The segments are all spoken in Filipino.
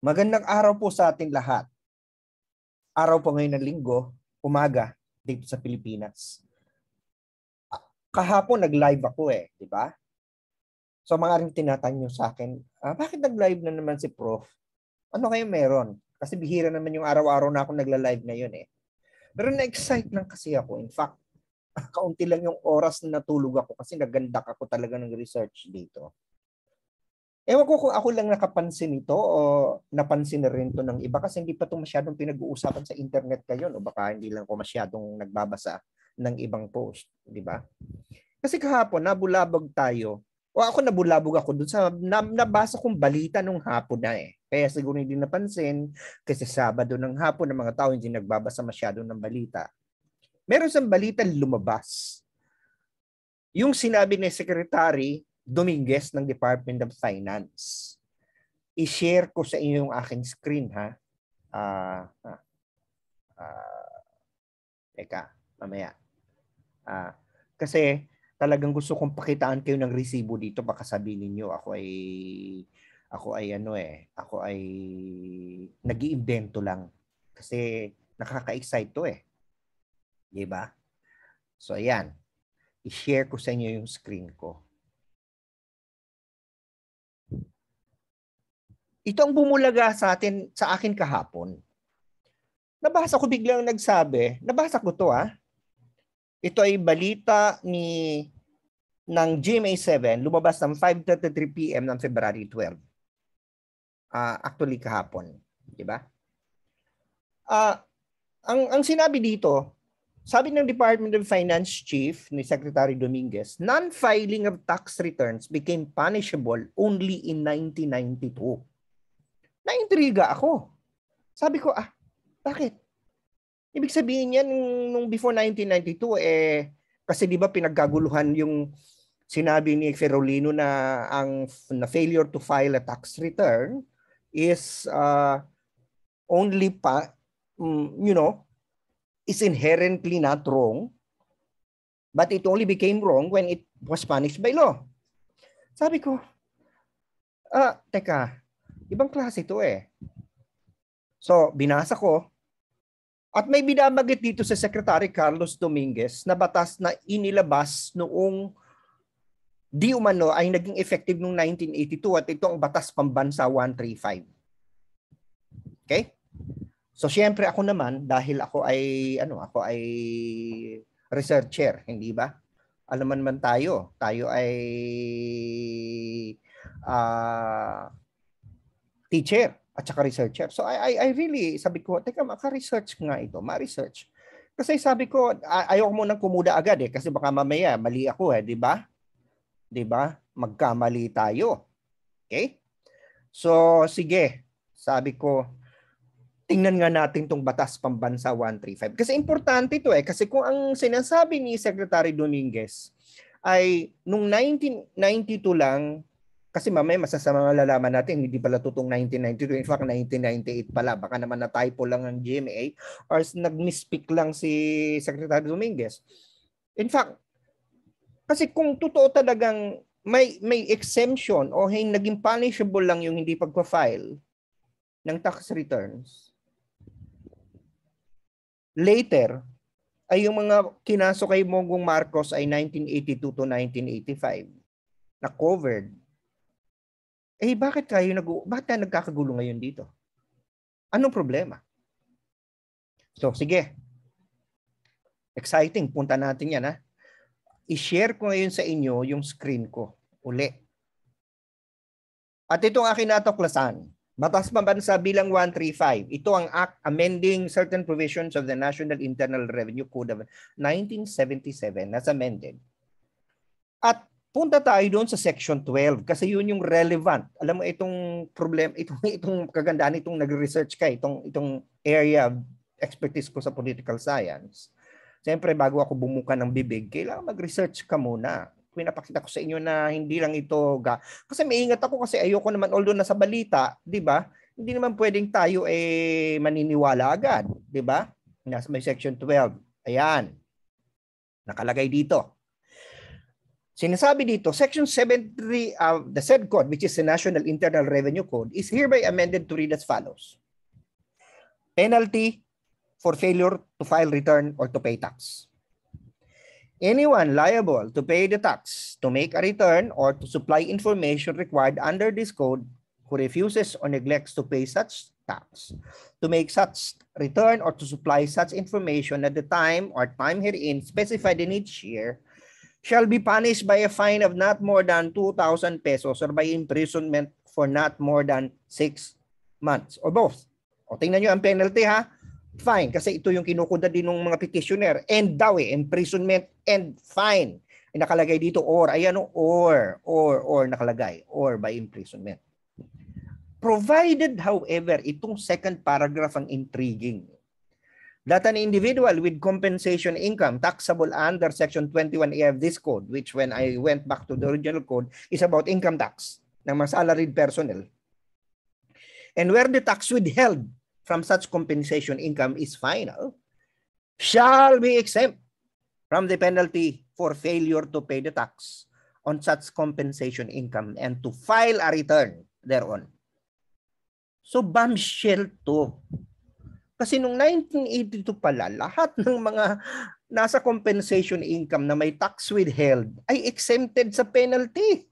Magandang araw po sa ating lahat. Araw po ngayon ng linggo, umaga dito sa Pilipinas. Kahapon nag-live ako eh, di ba? So mga rin tinatanyo sa akin, ah, bakit nag-live na naman si Prof? Ano kayo meron? Kasi bihira naman yung araw-araw na ako nagla-live ngayon eh. Pero na-excite lang kasi ako. In fact, kaunti lang yung oras na natulog ako kasi naganda ako talaga ng research dito. Ewan ko kung ako lang nakapansin nito o napansin na rin to ng iba kasi hindi pa ito masyadong pinag-uusapan sa internet kayo o baka hindi lang ko masyadong nagbabasa ng ibang post, di ba? Kasi kahapon, nabulabog tayo. O ako nabulabog ako dun sa nabasa kong balita nung hapon na eh. Kaya siguro hindi napansin kasi Sabado ng hapon ng mga tao hindi nagbabasa masyado ng balita. Meron sa balita lumabas. Yung sinabi ni Secretary Dominguez ng Department of Finance. I-share ko sa inyo yung aking screen ha. Ah. uh, uh, teka, mamaya. Uh, kasi talagang gusto kong pakitaan kayo ng resibo dito baka sabihin niyo ako ay ako ay ano eh, ako ay nagiimbento lang kasi nakaka-excite to eh. 'Di ba? So ayan. I-share ko sa inyo yung screen ko. Ito ang bumulaga sa atin, sa akin kahapon. Nabasa ko biglang nagsabi, nabasa ko to ah. Ito ay balita ni ng GMA7 lumabas ng 5:33 PM ng February 12. Uh, ah, actually kahapon, 'di ba? Uh, ang ang sinabi dito, sabi ng Department of Finance Chief ni Secretary Dominguez, non-filing of tax returns became punishable only in 1992 naintriga ako. Sabi ko, ah, bakit? Ibig sabihin niya, nung before 1992, eh, kasi di ba pinaggaguluhan yung sinabi ni Ferolino na ang na failure to file a tax return is uh, only pa um, you know is inherently not wrong but it only became wrong when it was punished by law. Sabi ko, ah, teka, Ibang klase ito eh. So, binasa ko. At may binamagit dito sa Secretary Carlos Dominguez na batas na inilabas noong di umano ay naging effective noong 1982 at ito ang batas pambansa 135. Okay? So siyempre ako naman dahil ako ay ano ako ay researcher, hindi ba? Alam man man tayo, tayo ay uh, teacher at saka researcher. So I, I, I really, sabi ko, teka, maka-research nga ito, ma-research. Kasi sabi ko, ayoko mo nang kumuda agad eh, kasi baka mamaya mali ako eh, di ba? Di ba? Magkamali tayo. Okay? So, sige. Sabi ko, tingnan nga natin tong batas pambansa 135. Kasi importante ito eh. Kasi kung ang sinasabi ni Secretary Dominguez ay nung 1992 lang kasi mamaya masasama malalaman natin hindi pala totoong 1992. In fact, 1998 pala. Baka naman na-typo lang ang GMA or nag-misspeak lang si Secretary Dominguez. In fact, kasi kung totoo talagang may may exemption o hey, naging punishable lang yung hindi pagpa-file ng tax returns. Later, ay yung mga kinaso kay Bongbong Marcos ay 1982 to 1985 na covered eh bakit kayo nag bakit tayo nagkakagulo ngayon dito? Anong problema? So, sige. Exciting. Punta natin yan, ha? I-share ko ngayon sa inyo yung screen ko. Uli. At itong akin natuklasan. Batas Pambansa Bilang 135. Ito ang Act Amending Certain Provisions of the National Internal Revenue Code of 1977 as amended. At punta tayo doon sa section 12 kasi yun yung relevant. Alam mo itong problem, itong itong kagandahan itong nagre-research ka, itong itong area of expertise ko sa political science. Siyempre bago ako bumuka ng bibig, kailangan mag-research ka muna. Pinapakita ko sa inyo na hindi lang ito ga. Kasi maingat ako kasi ayoko naman although nasa balita, 'di ba? Hindi naman pwedeng tayo eh maniniwala agad, 'di ba? Nasa may section 12. Ayan. Nakalagay dito Sinasabi dito, Section 73 of the said code, which is the National Internal Revenue Code, is hereby amended to read as follows. Penalty for failure to file return or to pay tax. Anyone liable to pay the tax, to make a return, or to supply information required under this code who refuses or neglects to pay such tax, to make such return or to supply such information at the time or time herein specified in each year shall be punished by a fine of not more than 2,000 pesos or by imprisonment for not more than 6 months or both. O tingnan nyo ang penalty ha. Fine. Kasi ito yung kinukuda din ng mga petitioner. And daw eh. Imprisonment and fine. Ay nakalagay dito or. Ayan o. Or. Or. Or nakalagay. Or by imprisonment. Provided however, itong second paragraph ang intriguing. that an individual with compensation income taxable under Section 21A of this code, which when I went back to the original code, is about income tax ng mga salaried personnel. And where the tax withheld from such compensation income is final, shall be exempt from the penalty for failure to pay the tax on such compensation income and to file a return thereon. So bombshell to Kasi nung 1982 pala, lahat ng mga nasa compensation income na may tax withheld ay exempted sa penalty.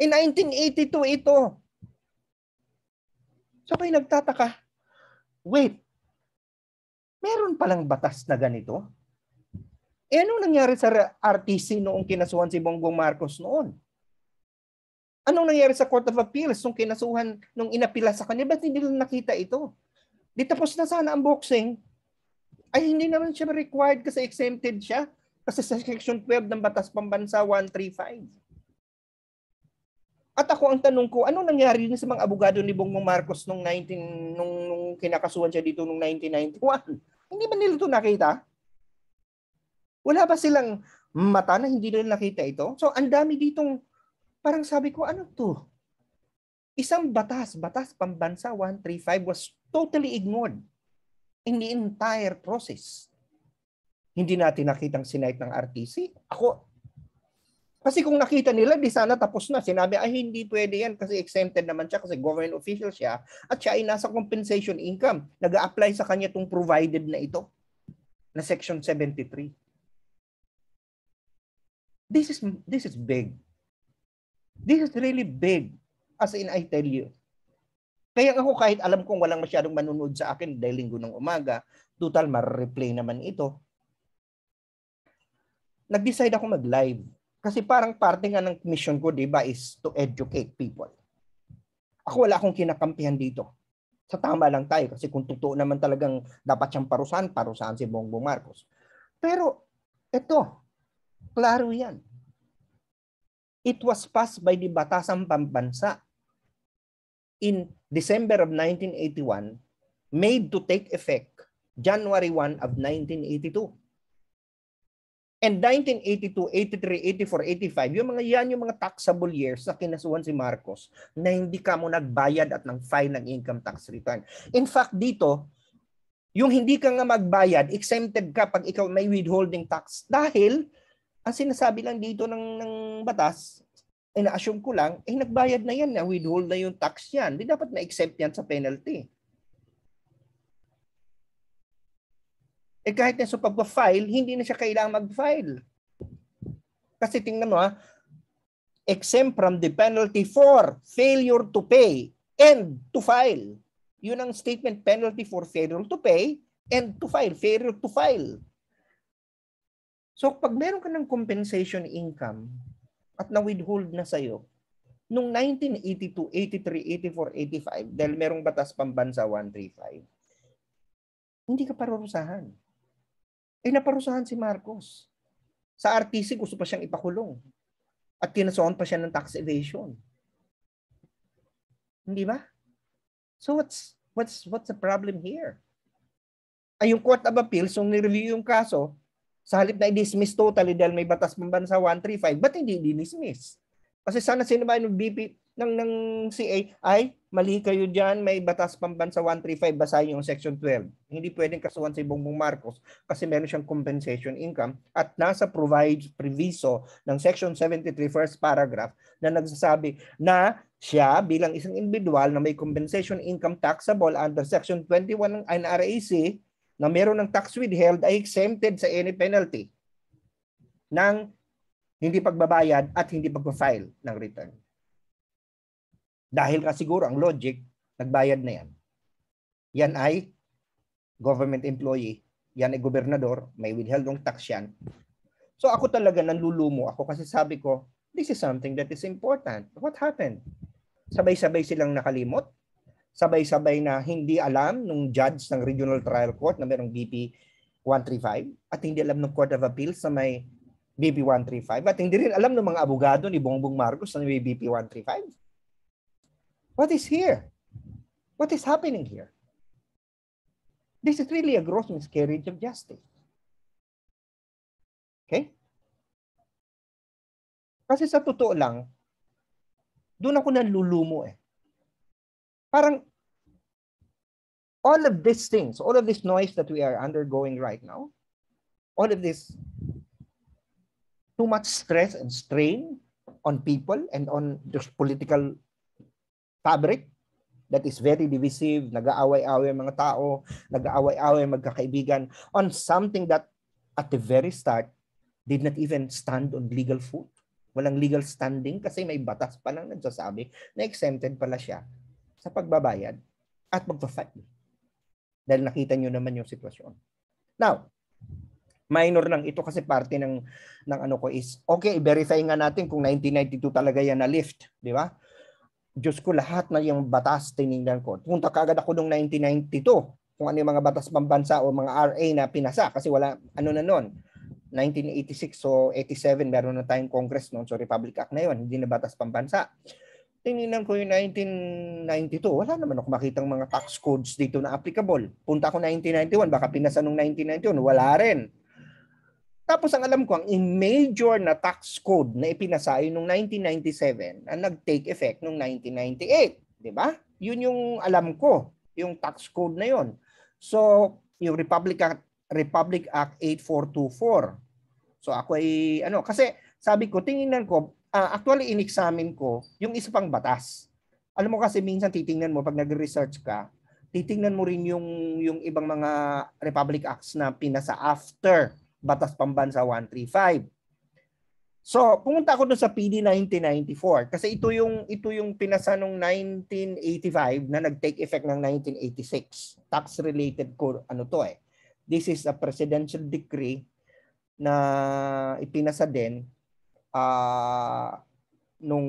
In 1982 ito. So kayo nagtataka, wait, meron palang batas na ganito? Eh anong nangyari sa RTC noong kinasuhan si Bongbong Marcos noon? Anong nangyari sa Court of Appeals nung kinasuhan, nung inapila sa kanya? Ba't hindi nila nakita ito? di tapos na sana ang boxing, ay hindi naman siya required kasi exempted siya kasi sa section 12 ng Batas Pambansa 135. At ako ang tanong ko, ano nangyari din sa mga abogado ni Bongbong Marcos nung 19 nung, nung kinakasuhan siya dito nung 1991? Hindi ba nila ito nakita? Wala ba silang mata na hindi nila nakita ito? So ang dami ditong parang sabi ko, ano to? Isang batas, batas pambansa 135 was totally ignored in the entire process. Hindi natin nakitang sinight ng RTC. Ako, kasi kung nakita nila, di sana tapos na. Sinabi, ay hindi pwede yan kasi exempted naman siya kasi government official siya at siya ay nasa compensation income. nag apply sa kanya itong provided na ito na section 73. This is, this is big. This is really big. As in, I tell you. Kaya ako kahit alam kong walang masyadong manunood sa akin dahil linggo ng umaga, total ma-replay naman ito. Nag-decide ako mag-live. Kasi parang parte nga ng mission ko, di ba, is to educate people. Ako wala akong kinakampihan dito. Sa tama lang tayo kasi kung totoo naman talagang dapat siyang parusahan, parusahan si Bongbong Marcos. Pero ito, klaro yan. It was passed by the Batasang Pambansa in December of 1981 made to take effect January 1 of 1982. And 1982, 83, 84, 85, yung mga yan yung mga taxable years na kinasuhan si Marcos na hindi ka mo nagbayad at nang file ng income tax return. In fact, dito, yung hindi ka nga magbayad, exempted ka pag ikaw may withholding tax dahil ang sinasabi lang dito ng, ng batas, ina-assume ko lang, eh nagbayad na yan, na-withhold na yung tax yan. Di dapat na-exempt yan sa penalty. Eh kahit na sa pagpa-file, hindi na siya kailangang mag-file. Kasi tingnan mo ha, ah, exempt from the penalty for failure to pay and to file. Yun ang statement penalty for failure to pay and to file, failure to file. So pag meron ka ng compensation income, at na-withhold na sa'yo. Nung 1982, 83, 84, 85, dahil merong batas pambansa 135, hindi ka parurusahan. Eh naparusahan si Marcos. Sa RTC gusto pa siyang ipakulong. At kinasuhan pa siya ng tax evasion. Hindi ba? So what's what's what's the problem here? Ay yung Court of Appeals, yung nireview yung kaso, sa halip na i-dismiss totally dahil may batas pambansa 135, ba't hindi i-dismiss? Kasi sana sinabayan ng BP ng, ng CA ay mali kayo diyan may batas pambansa 135, basahin yung section 12. Hindi pwedeng kasuhan si Bongbong Marcos kasi meron siyang compensation income at nasa provides previso ng section 73 first paragraph na nagsasabi na siya bilang isang individual na may compensation income taxable under section 21 ng NRAC na meron ng tax withheld ay exempted sa any penalty ng hindi pagbabayad at hindi pagpa ng return. Dahil kasi siguro ang logic, nagbayad na yan. Yan ay government employee, yan ay gobernador, may withheld ng tax yan. So ako talaga nanlulumo ako kasi sabi ko, this is something that is important. What happened? Sabay-sabay silang nakalimot, sabay-sabay na hindi alam nung judge ng Regional Trial Court na mayroong BP 135 at hindi alam ng Court of Appeals na may BP 135 at hindi rin alam ng mga abogado ni Bongbong Marcos na may BP 135. What is here? What is happening here? This is really a gross miscarriage of justice. Okay? Kasi sa totoo lang, doon ako nalulumo eh Parang all of these things, all of this noise that we are undergoing right now, all of this too much stress and strain on people and on the political fabric that is very divisive, nag-aaway-aaway ang mga tao, nag-aaway-aaway magkakaibigan on something that at the very start did not even stand on legal foot. Walang legal standing kasi may batas pa lang nagsasabi na exempted pala siya sa pagbabayad at magpa-file. Dahil nakita nyo naman yung sitwasyon. Now, minor lang ito kasi parte ng ng ano ko is okay verify nga natin kung 1992 talaga yan na lift di ba Diyos ko lahat na yung batas tiningnan ko punta kaagad ako nung 1992 kung ano yung mga batas pambansa o mga RA na pinasa kasi wala ano na noon 1986 so 87 meron na tayong Congress noon so Republic Act na yon hindi na batas pambansa Tinignan ko yung 1992. Wala naman ako makitang mga tax codes dito na applicable. Punta ko 1991, baka pinasa nung 1991. Wala rin. Tapos ang alam ko, ang major na tax code na ipinasayo nung 1997 ang nag-take effect nung 1998. Di ba? Yun yung alam ko, yung tax code na yun. So, yung Republic Act, Republic Act 8424. So, ako ay, ano, kasi sabi ko, tinginan ko, uh, actually in-examine ko yung isa pang batas. Alam mo kasi minsan titingnan mo pag nag-research ka, titingnan mo rin yung yung ibang mga Republic Acts na pinasa after Batas Pambansa 135. So, pumunta ako doon sa PD 1994 kasi ito yung ito yung pinasa nung 1985 na nag-take effect ng 1986. Tax related ko ano to eh. This is a presidential decree na ipinasa din uh, nung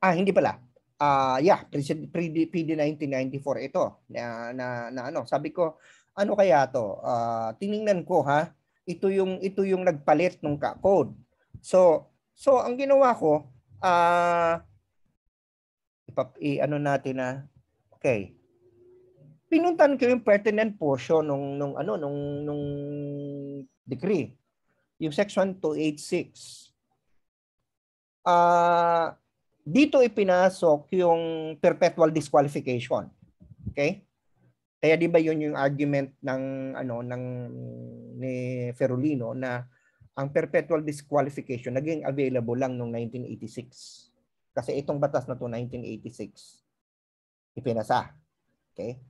ah hindi pala uh, yeah PD 1994 ito na, na, na ano sabi ko ano kaya to uh, tiningnan ko ha ito yung ito yung nagpalit nung ka code so so ang ginawa ko ah uh, ipap i ano natin na okay pinuntan ko yung pertinent portion nung nung ano nung nung decree yung section 286. Uh, ah, dito ipinasok yung perpetual disqualification. Okay? Kaya 'di ba 'yun yung argument ng ano ng ni Ferrolino na ang perpetual disqualification naging available lang noong 1986. Kasi itong batas na to 1986 ipinasa. Okay?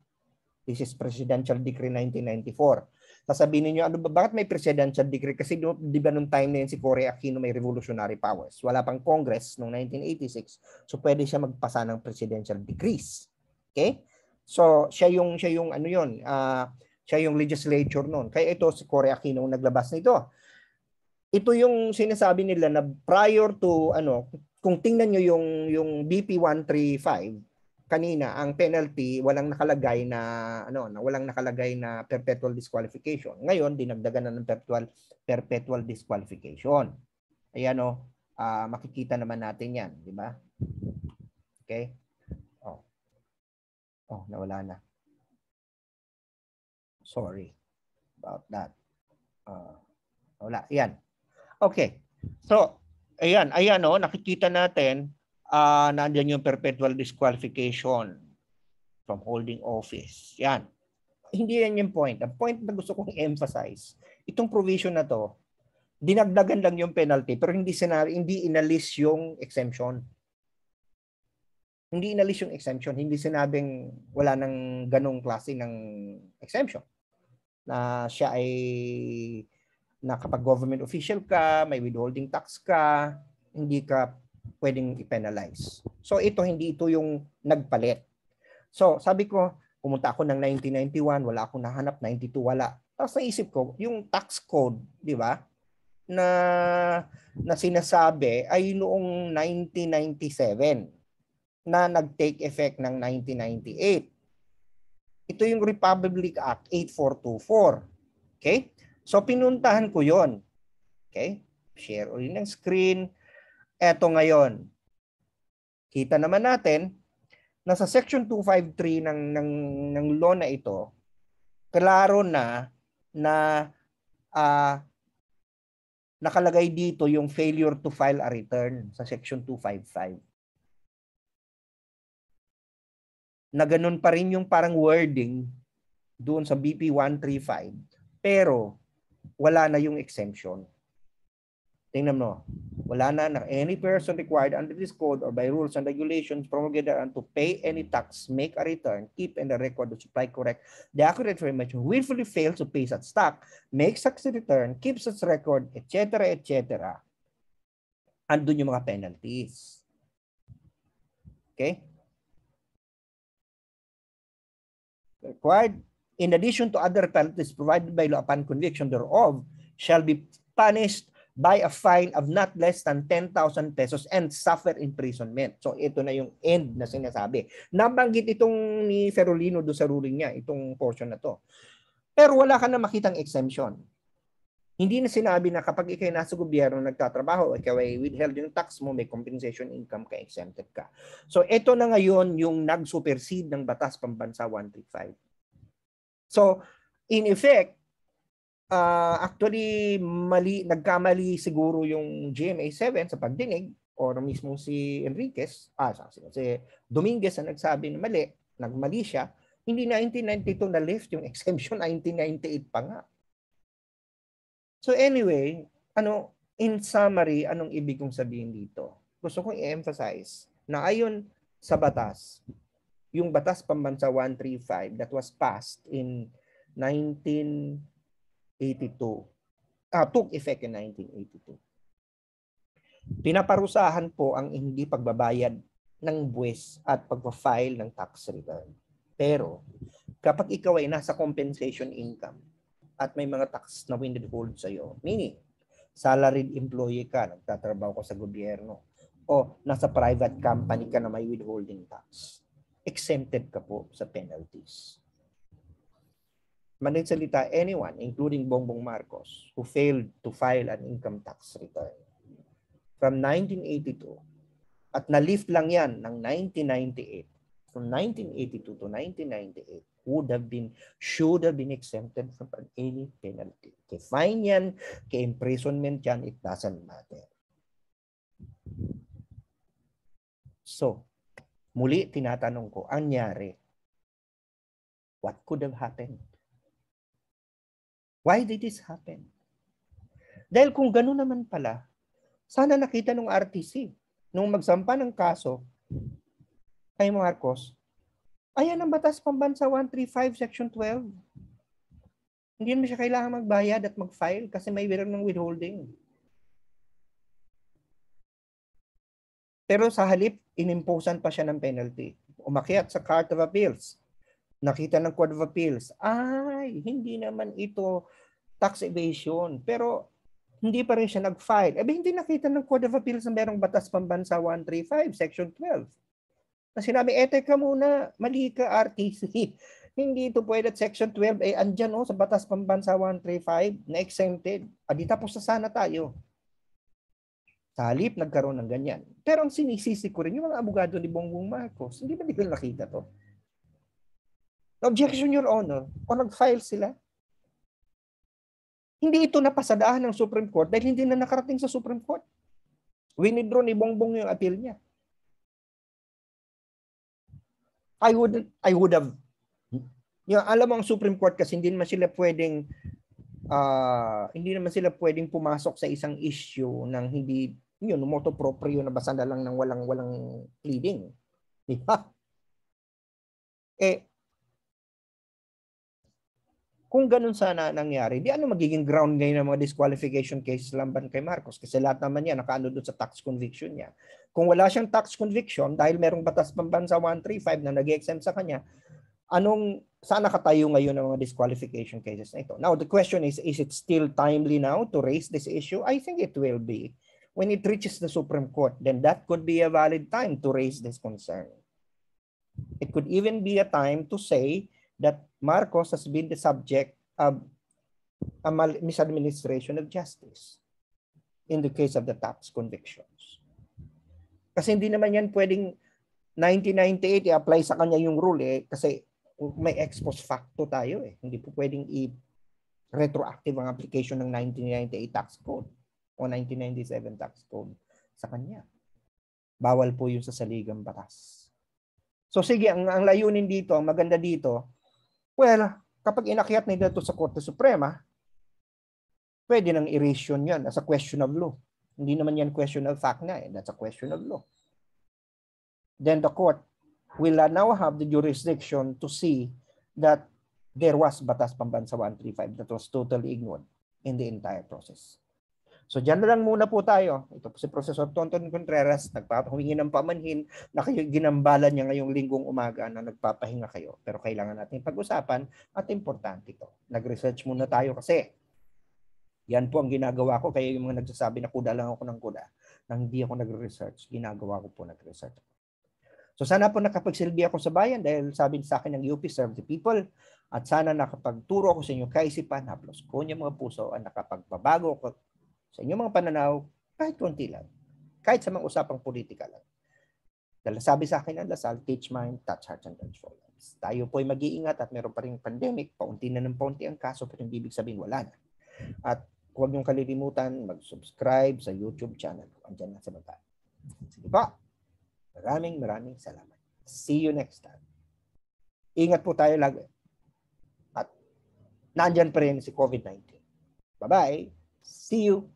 This is Presidential Decree 1994 sasabihin niyo ano ba, bakit may presidential decree? Kasi di, ba nung time na yun si Cory Aquino may revolutionary powers. Wala pang Congress noong 1986. So pwede siya magpasa ng presidential decrees. Okay? So siya yung siya yung ano yon uh, ah, siya yung legislature noon. Kaya ito si Cory Aquino ang naglabas nito. Ito yung sinasabi nila na prior to ano, kung tingnan niyo yung yung BP 135 kanina ang penalty walang nakalagay na ano na walang nakalagay na perpetual disqualification. Ngayon dinagdagan na ng perpetual perpetual disqualification. Ayan oh, uh, makikita naman natin 'yan, di ba? Okay? Oh. Oh, nawala na. Sorry about that. Uh, ah, wala, 'yan. Okay. So, ayan, ayan oh, nakikita natin uh, nandiyan yung perpetual disqualification from holding office. Yan. Hindi yan yung point. Ang point na gusto kong emphasize, itong provision na to, dinagdagan lang yung penalty pero hindi scenario, hindi inalis yung exemption. Hindi inalis yung exemption, hindi sinabing wala nang ganong klase ng exemption na siya ay na kapag government official ka, may withholding tax ka, hindi ka pwedeng i-penalize. So ito, hindi ito yung nagpalit. So sabi ko, pumunta ako ng 1991, wala akong nahanap, 92 wala. Tapos naisip ko, yung tax code, di ba, na, na sinasabi ay noong 1997 na nag-take effect ng 1998. Ito yung Republic Act 8424. Okay? So pinuntahan ko yon. Okay? Share ulit ng screen eto ngayon. Kita naman natin na sa section 253 ng ng ng law na ito, klaro na na uh, nakalagay dito yung failure to file a return sa section 255. Na ganun pa rin yung parang wording doon sa BP 135 pero wala na yung exemption. Tingnan mo. Wala na na any person required under this code or by rules and regulations promulgated and to pay any tax, make a return, keep in the record of supply correct the accurate information, willfully fails to pay such tax, make such return, keeps such record, etc., etc. Andun yung mga penalties. Okay? Required in addition to other penalties provided by law upon conviction thereof shall be punished by a fine of not less than 10,000 pesos and suffer imprisonment. So ito na yung end na sinasabi. Nabanggit itong ni Ferolino do sa ruling niya, itong portion na to. Pero wala ka na makitang exemption. Hindi na sinabi na kapag ikaw nasa gobyerno nagtatrabaho, ikaw ay withheld yung tax mo, may compensation income ka, exempted ka. So ito na ngayon yung nag-supersede ng Batas Pambansa 135. So in effect, uh, actually mali nagkamali siguro yung GMA7 sa pagdinig or mismo si Enriquez, ah, sorry, si Dominguez ang nagsabi na mali, nagmali siya, hindi na 1992 na lift yung exemption, 1998 pa nga. So anyway, ano, in summary, anong ibig kong sabihin dito? Gusto kong i-emphasize na ayon sa batas, yung batas pambansa 135 that was passed in 19 82. Ah, took effect in 1982. Pinaparusahan po ang hindi pagbabayad ng buwis at pagpa-file ng tax return. Pero kapag ikaw ay nasa compensation income at may mga tax na windhold sa iyo, meaning salaried employee ka, nagtatrabaho ka sa gobyerno, o nasa private company ka na may withholding tax, exempted ka po sa penalties managsalita anyone, including Bongbong Marcos, who failed to file an income tax return. From 1982, at na-lift lang yan ng 1998, from 1982 to 1998, would have been, should have been exempted from any penalty. Kay fine yan, kay imprisonment yan, it doesn't matter. So, muli tinatanong ko, ang nangyari? What could have happened? Why did this happen? Dahil kung gano'n naman pala, sana nakita nung RTC nung magsampa ng kaso kay Marcos, ayan ang batas pambansa 135 section 12. Hindi mo siya kailangan magbayad at mag-file kasi may waiver ng withholding. Pero sa halip, inimposan pa siya ng penalty. Umakyat sa Court of Appeals nakita ng Court of Appeals, ay, hindi naman ito tax evasion. Pero hindi pa rin siya nag-file. Eh, hindi nakita ng Court of Appeals na merong batas pambansa 135, Section 12. Na sinabi, eh, ka muna, mali ka, RTC. hindi ito pwede at Section 12, eh, andyan oh, sa batas pambansa 135 na exempted. Adi ah, tapos na sana tayo. Talip, nagkaroon ng ganyan. Pero ang sinisisi ko rin, yung mga abogado ni Bongbong Marcos, hindi ba nila nakita to? objection your honor o nag-file sila. Hindi ito napasadaan ng Supreme Court dahil hindi na nakarating sa Supreme Court. Winidraw ni Bongbong yung appeal niya. I would I would have yung alam mo ang Supreme Court kasi hindi naman sila pwedeng uh, hindi naman sila pwedeng pumasok sa isang issue ng hindi yun moto proprio na basada lang ng walang walang pleading. Di ba? Eh kung ganun sana nangyari, di ano magiging ground ngayon ng mga disqualification cases laban kay Marcos kasi lahat naman yan nakaano doon sa tax conviction niya. Kung wala siyang tax conviction dahil merong batas pambansa 135 na nag-exempt sa kanya, anong sana nakatayo ngayon ng mga disqualification cases na ito? Now, the question is, is it still timely now to raise this issue? I think it will be. When it reaches the Supreme Court, then that could be a valid time to raise this concern. It could even be a time to say that Marcos has been the subject of a misadministration of justice in the case of the tax convictions. Kasi hindi naman yan pwedeng 1998 i-apply sa kanya yung rule eh kasi may ex post facto tayo eh. Hindi po pwedeng i-retroactive ang application ng 1998 tax code o 1997 tax code sa kanya. Bawal po yun sa saligang batas. So sige, ang, ang layunin dito, ang maganda dito, Well, kapag inakyat nila ito sa Korte Suprema, pwede nang erase yun yan as a question of law. Hindi naman yan question of fact na eh. That's a question of law. Then the court will uh, now have the jurisdiction to see that there was Batas Pambansa 135 that was totally ignored in the entire process. So dyan na lang muna po tayo. Ito po si Professor Tonton Contreras, nagpapahumingi ng pamanhin na kayo ginambala niya ngayong linggong umaga na nagpapahinga kayo. Pero kailangan natin pag-usapan at importante ito. Nag-research muna tayo kasi yan po ang ginagawa ko. Kaya yung mga nagsasabi na kuda lang ako ng kuda, nang hindi ako nag-research, ginagawa ko po nag-research. So sana po nakapagsilbi ako sa bayan dahil sabi sa akin ng UP, serve the people. At sana nakapagturo ako sa inyo kay si Panaplos. Kunya mga puso ang nakapagbabago ko sa inyong mga pananaw, kahit konti lang, kahit sa mga usapang politika lang. Dahil sabi sa akin ang Lasal, teach mind, touch heart, and transform lives. Tayo po ay mag-iingat at meron pa rin pandemic, paunti na ng paunti ang kaso, pero hindi ibig sabihin wala na. At huwag niyong kalilimutan mag-subscribe sa YouTube channel ko. Andiyan na sa baba. Sige pa. Maraming maraming salamat. See you next time. Ingat po tayo lagi. At nandyan pa rin si COVID-19. Bye-bye. See you.